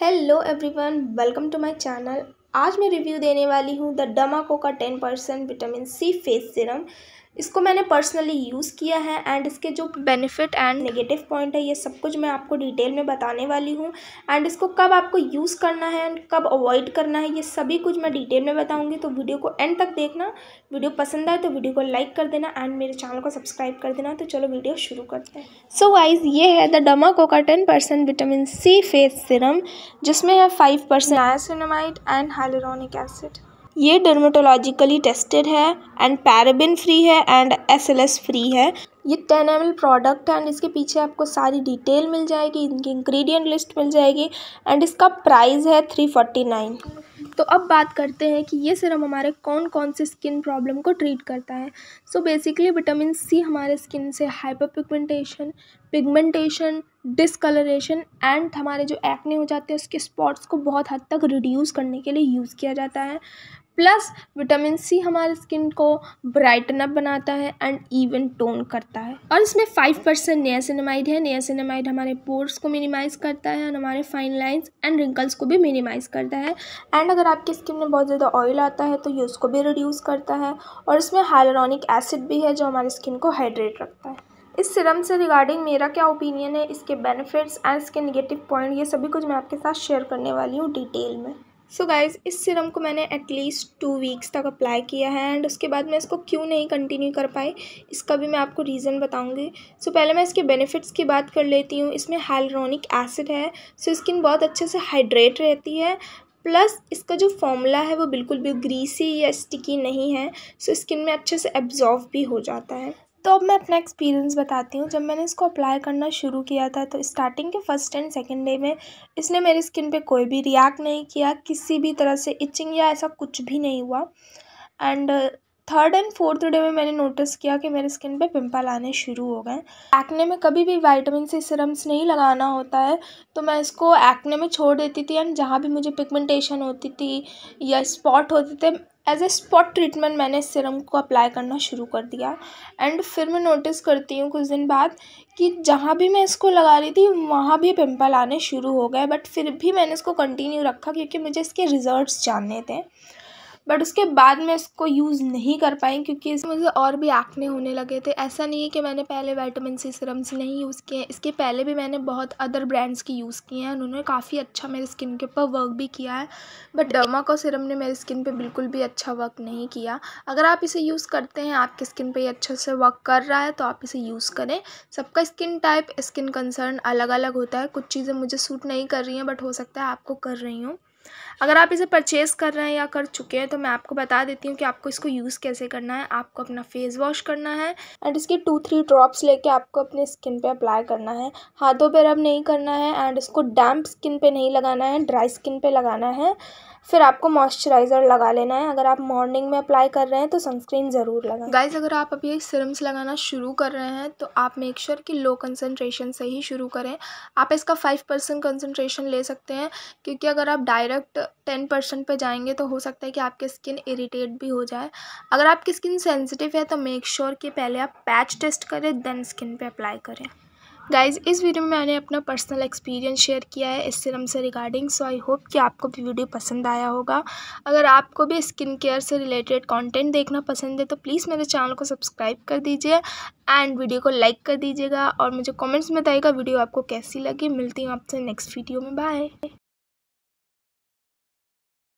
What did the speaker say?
hello everyone welcome to my channel आज मैं review देने वाली हूँ द डमाको का ten percent vitamin C face serum इसको मैंने पर्सनली यूज़ किया है एंड इसके जो बेनिफिट एंड नेगेटिव पॉइंट है ये सब कुछ मैं आपको डिटेल में बताने वाली हूँ एंड इसको कब आपको यूज़ करना है एंड कब अवॉइड करना है ये सभी कुछ मैं डिटेल में बताऊँगी तो वीडियो को एंड तक देखना वीडियो पसंद आए तो वीडियो को लाइक कर देना एंड मेरे चैनल को सब्सक्राइब कर देना तो चलो वीडियो शुरू करते हैं सो वाइज ये है द डमा का ten percent vitamin C face serum जिसमें है five percent and hyaluronic acid ये डर्मेटोलॉजिकली टेस्टेड है एंड पैराबिन फ्री है एंड एसएलएस फ्री है ये टेन एम प्रोडक्ट है एंड इसके पीछे आपको सारी डिटेल मिल जाएगी इनकी इंग्रेडिएंट लिस्ट मिल जाएगी एंड इसका प्राइस है थ्री फोर्टी नाइन तो अब बात करते हैं कि ये सिरम हमारे कौन कौन से स्किन प्रॉब्लम को ट्रीट करता है सो बेसिकली विटामिन सी हमारे स्किन से hyperpigmentation pigmentation discolouration and हमारे जो एक्ने हो जाते हैं उसके स्पॉट्स को बहुत हद तक रिड्यूस करने के लिए यूज़ किया जाता है प्लस विटामिन सी हमारे स्किन को ब्राइटन अप बनाता है एंड इवन टोन करता है और इसमें फाइव परसेंट नियासिनमाइड है नियासिनमाइड हमारे पोर्स को मिनिमाइज करता है और हमारे फाइन लाइन्स एंड रिंकल्स को भी मिनिमाइज करता है एंड अगर आपकी स्किन में बहुत ज़्यादा ऑयल आता है तो ये उसको भी रिड्यूस करता है और इसमें हाइलोनिक एसिड भी है जो हमारे स्किन को हाइड्रेट रखता है इस सिरम से रिगार्डिंग मेरा क्या ओपिनियन है इसके बेनिफिट्स एंड इसके निगेटिव पॉइंट ये सभी कुछ मैं आपके साथ शेयर करने वाली हूँ डिटेल में सो so गाइज़ इस सिरम को मैंने एटलीस्ट टू वीक्स तक अप्लाई किया है एंड उसके बाद मैं इसको क्यों नहीं कंटिन्यू कर पाई इसका भी मैं आपको रीज़न बताऊंगी सो so पहले मैं इसके बेनिफिट्स की बात कर लेती हूँ इसमें हाइलरोनिक एसिड है सो so स्किन बहुत अच्छे से हाइड्रेट रहती है प्लस इसका जो फॉर्मूला है वो बिल्कुल भी ग्रीसी या स्टिकी नहीं है सो स्किन में अच्छे से एब्जॉर्व भी हो जाता है तो अब मैं अपना एक्सपीरियंस बताती हूँ जब मैंने इसको अप्लाई करना शुरू किया था तो स्टार्टिंग के फर्स्ट एंड सेकेंड डे में इसने मेरी स्किन पे कोई भी रिएक्ट नहीं किया किसी भी तरह से इचिंग या ऐसा कुछ भी नहीं हुआ and third and fourth day में मैंने नोटिस किया कि मेरे स्किन पे पिंपल आने शुरू हो गए एक्ने में कभी भी वाइटामिन सी सिरम्स नहीं लगाना होता है तो मैं इसको एक्ने में छोड़ देती थी एंड जहाँ भी मुझे पिगमेंटेशन होती थी या स्पॉट होते थे एज ए स्पॉट ट्रीटमेंट मैंने सिरम को अप्लाई करना शुरू कर दिया एंड फिर मैं नोटिस करती हूँ कुछ दिन बाद कि जहाँ भी मैं इसको लगा रही थी वहाँ भी पिंपल आने शुरू हो गए बट फिर भी मैंने इसको कंटिन्यू रखा क्योंकि मुझे इसके रिज़ल्ट जानने थे बट उसके बाद मैं इसको यूज़ नहीं कर पाई क्योंकि इसमें मुझे और भी आँखने होने लगे थे ऐसा नहीं है कि मैंने पहले वाइटामिन सी सिरम्स नहीं यूज़ किए हैं इसके पहले भी मैंने बहुत अदर ब्रांड्स की यूज़ किए हैं उन्होंने काफ़ी अच्छा मेरे स्किन के ऊपर वर्क भी किया है बट डर्मा को सिरम ने मेरे स्किन पर बिल्कुल भी अच्छा वर्क नहीं किया अगर आप इसे यूज़ करते हैं आपकी स्किन पर ये अच्छे से वर्क कर रहा है तो आप इसे यूज़ करें सबका स्किन टाइप स्किन कंसर्न अलग अलग होता है कुछ चीज़ें मुझे सूट नहीं कर रही हैं बट हो सकता है आपको कर रही हूँ अगर आप इसे परचेज़ कर रहे हैं या कर चुके हैं तो मैं आपको बता देती हूँ कि आपको इसको यूज़ कैसे करना है आपको अपना फेस वॉश करना है एंड इसके टू थ्री ड्रॉप्स लेके आपको अपने स्किन पे अप्लाई करना है हाथों पर रब नहीं करना है एंड इसको डैम्प स्किन पे नहीं लगाना है ड्राई स्किन पे लगाना है फिर आपको मॉइस्चराइज़र लगा लेना है अगर आप मॉर्निंग में अप्लाई कर रहे हैं तो सनस्क्रीन ज़रूर लगाएं गाइस अगर आप अभी सिरम्स लगाना शुरू कर रहे हैं तो आप मेक श्योर sure कि लो कंसनट्रेशन से ही शुरू करें आप इसका फाइव परसेंट कंसनट्रेशन ले सकते हैं क्योंकि अगर आप डायरेक्ट टेन परसेंट पर जाएंगे तो हो सकता है कि आपकी स्किन इरीटेट भी हो जाए अगर आपकी स्किन सेंसिटिव है तो मेक श्योर sure कि पहले आप पैच टेस्ट करें देन स्किन पर अप्लाई करें गाइज़ इस वीडियो में मैंने अपना पर्सनल एक्सपीरियंस शेयर किया है इस सिरम से रिगार्डिंग सो आई होप कि आपको भी वीडियो पसंद आया होगा अगर आपको भी स्किन केयर से रिलेटेड कंटेंट देखना पसंद है तो प्लीज़ मेरे चैनल को सब्सक्राइब कर दीजिए एंड वीडियो को लाइक कर दीजिएगा और मुझे कमेंट्स में बताइएगा वीडियो आपको कैसी लगी मिलती हूँ आपसे नेक्स्ट वीडियो में बाय